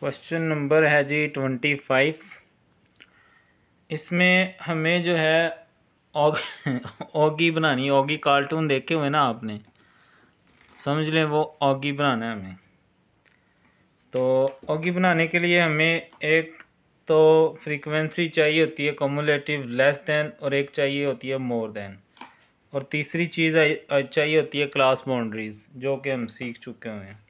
question number है G twenty five इसमें हमें जो है ओगी बनानी ओगी कार्टून देखे हुए ना आपने समझ लें वो ओगी बनाना है हमें तो ओगी बनाने के लिए हमें एक तो फ्रीक्वेंसी चाहिए होती है कम्युलेटिव लेस देन और एक चाहिए होती है मोर दैन और तीसरी चीज़ चाहिए होती है क्लास बाउंड्रीज़ जो कि हम सीख चुके हुए हैं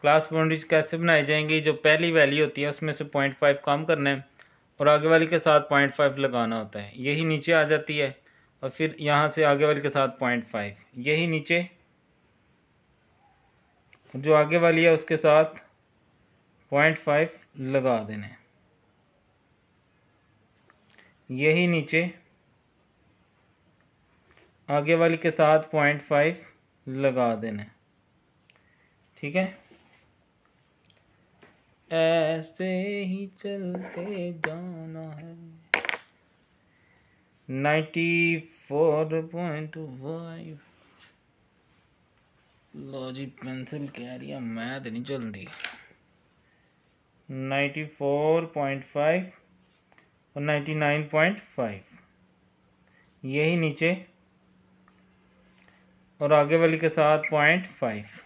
क्लास बाउंड्रीज कैसे बनाई जाएंगी जो पहली वैल्यू होती है उसमें से पॉइंट फाइव कम करना है और आगे वाली के साथ पॉइंट फाइव लगाना होता है यही नीचे आ जाती है और फिर यहाँ से आगे वाली के साथ पॉइंट फाइव यही नीचे जो आगे वाली है उसके साथ पॉइंट फाइव लगा देना यही नीचे आगे वाली के साथ पॉइंट फाइव लगा देना ठीक है ऐसे ही चलते जाना है नाइन्टी फोर पॉइंट फाइव लो जी पेंसिल कह रही है मैथ नहीं चलती नाइन्टी फोर पॉइंट फाइव और नाइन्टी नाइन पॉइंट फाइव यही नीचे और आगे वाली के साथ point five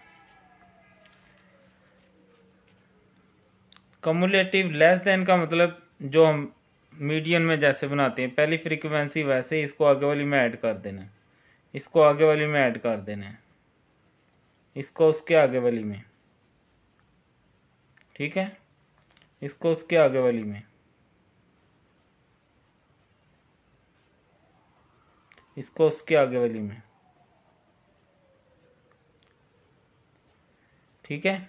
cumulative less than का मतलब जो हम मीडियन में जैसे बनाते हैं पहली फ्रीक्वेंसी वैसे इसको आगे वाली में ऐड कर देना इसको आगे वाली में ऐड कर देना है इसको उसके आगे वाली में ठीक है इसको उसके आगे वाली में इसको उसके आगे वाली में ठीक है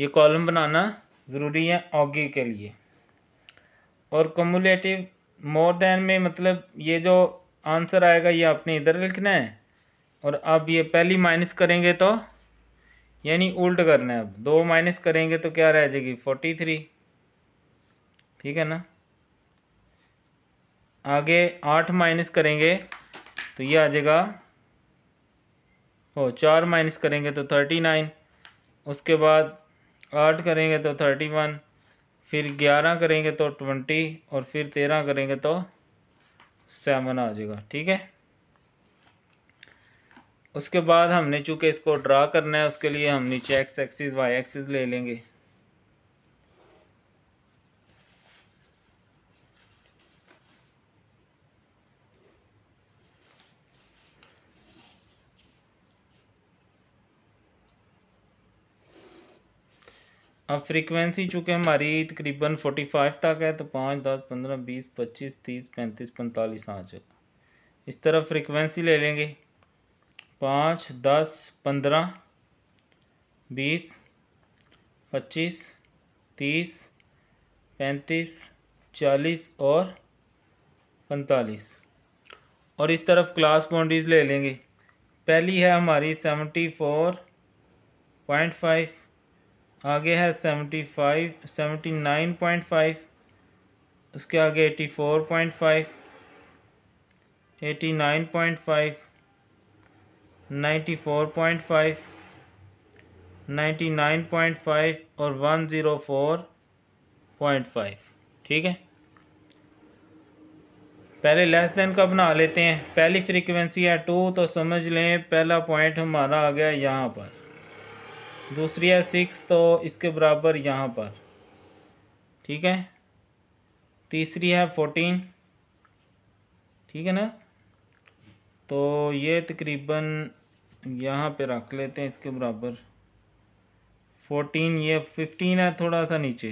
ये कॉलम बनाना ज़रूरी है ऑगी के लिए और कमुलेटिव मोर देन में मतलब ये जो आंसर आएगा ये आपने इधर लिखना है और अब ये पहली माइनस करेंगे तो यानी उल्ट करना है अब दो माइनस करेंगे तो क्या रह जाएगी फोर्टी थ्री ठीक है ना आगे आठ माइनस करेंगे तो ये आ जाएगा ओ चार माइनस करेंगे तो थर्टी नाइन उसके बाद आठ करेंगे तो थर्टी वन फिर ग्यारह करेंगे तो ट्वेंटी और फिर तेरह करेंगे तो सेवन आ जाएगा ठीक है उसके बाद हमने चूँकि इसको ड्रा करना है उसके लिए हम नीचे एक्स एक्सिस वाई एक्सिस ले लेंगे अब फ्रीक्वेंसी चूँकि हमारी तकरीबन फोर्टी फाइव तक है तो पाँच दस पंद्रह बीस पच्चीस तीस पैंतीस पैंतालीस आ जाएगा इस तरह फ्रीक्वेंसी ले लेंगे पाँच दस पंद्रह बीस पच्चीस तीस पैंतीस चालीस और पैंतालीस और इस तरफ क्लास बाउंड्रीज ले लेंगे पहली है हमारी सेवेंटी फोर पॉइंट फाइव आगे है seventy five seventy nine point five उसके आगे eighty four point five eighty nine point five ninety four point five ninety nine point five और one zero four point five ठीक है पहले less than का बना लेते हैं पहली फ्रीक्वेंसी है टू तो समझ लें पहला पॉइंट हमारा आ गया यहाँ पर दूसरी है सिक्स तो इसके बराबर यहाँ पर ठीक है तीसरी है फोर्टीन ठीक है ना तो ये तकरीबन यहाँ पे रख लेते हैं इसके बराबर फोर्टीन ये फिफ्टीन है थोड़ा सा नीचे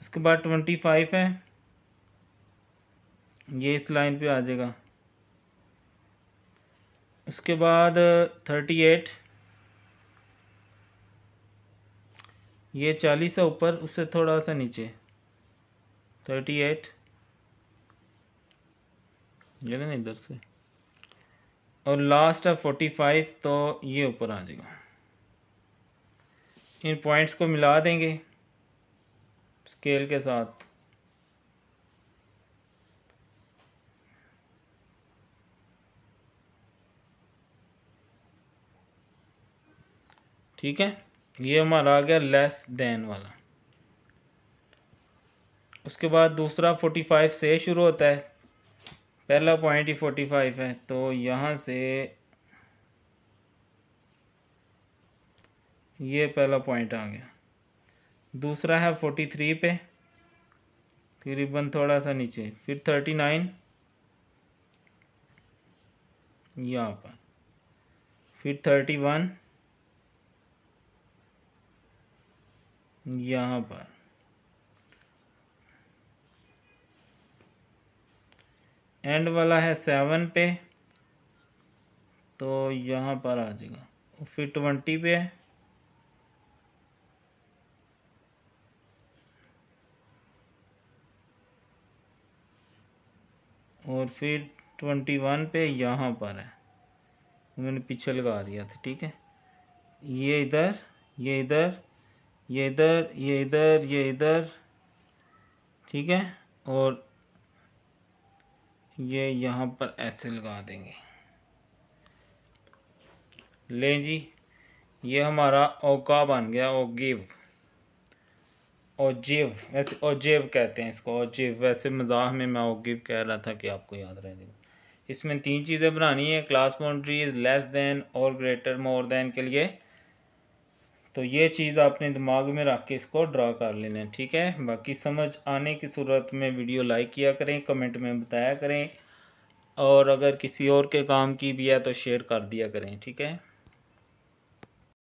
इसके बाद ट्वेंटी फाइव है ये इस लाइन पे आ जाएगा उसके बाद थर्टी एट ये चालीस है ऊपर उससे थोड़ा सा नीचे थर्टी एट ये ना इधर से और लास्ट है फोर्टी फाइव तो ये ऊपर आ जाएगा इन पॉइंट्स को मिला देंगे स्केल के साथ ठीक है ये हमारा आ गया लेस देन वाला उसके बाद दूसरा फोर्टी फाइव से शुरू होता है पहला पॉइंट ही फोर्टी फाइव है तो यहाँ से ये पहला पॉइंट आ गया दूसरा है फोर्टी थ्री पे करीबन थोड़ा सा नीचे फिर थर्टी नाइन यहाँ पर फिर थर्टी वन यहाँ पर एंड वाला है सेवन पे तो यहाँ पर आ जाएगा फिर ट्वेंटी पे है और फिर ट्वेंटी वन पे यहाँ पर है मैंने पीछे लगा दिया था ठीक है ये इधर ये इधर ये इधर ये इधर ये इधर ठीक है और ये यहाँ पर ऐसे लगा देंगे ले जी ये हमारा ओका बन गया ओगिव ओजिव वैसे ओजिव कहते हैं इसको ओजिव वैसे मजाक में मैं ओगिव कह रहा था कि आपको याद रह जाएगा इसमें तीन चीज़ें बनानी है क्लास बाउंड्रीज लेस देन और ग्रेटर मोर देन के लिए तो ये चीज़ आपने दिमाग में रख के इसको ड्रा कर लेना है ठीक है बाकी समझ आने की सूरत में वीडियो लाइक किया करें कमेंट में बताया करें और अगर किसी और के काम की भी है तो शेयर कर दिया करें ठीक है